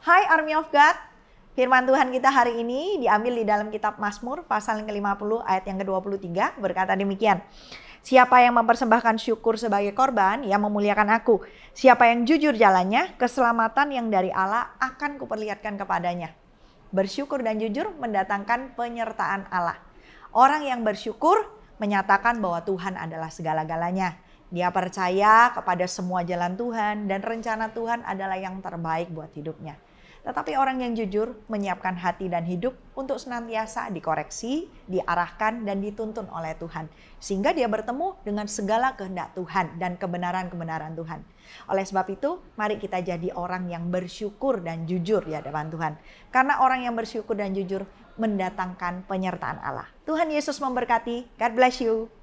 Hai Army of God, firman Tuhan kita hari ini diambil di dalam kitab Mazmur pasal yang ke-50 ayat yang ke-23 berkata demikian. Siapa yang mempersembahkan syukur sebagai korban, ia memuliakan aku. Siapa yang jujur jalannya, keselamatan yang dari Allah akan kuperlihatkan kepadanya. Bersyukur dan jujur mendatangkan penyertaan Allah. Orang yang bersyukur menyatakan bahwa Tuhan adalah segala-galanya. Dia percaya kepada semua jalan Tuhan dan rencana Tuhan adalah yang terbaik buat hidupnya. Tetapi orang yang jujur menyiapkan hati dan hidup untuk senantiasa dikoreksi, diarahkan, dan dituntun oleh Tuhan. Sehingga dia bertemu dengan segala kehendak Tuhan dan kebenaran-kebenaran Tuhan. Oleh sebab itu, mari kita jadi orang yang bersyukur dan jujur di hadapan Tuhan. Karena orang yang bersyukur dan jujur mendatangkan penyertaan Allah. Tuhan Yesus memberkati. God bless you.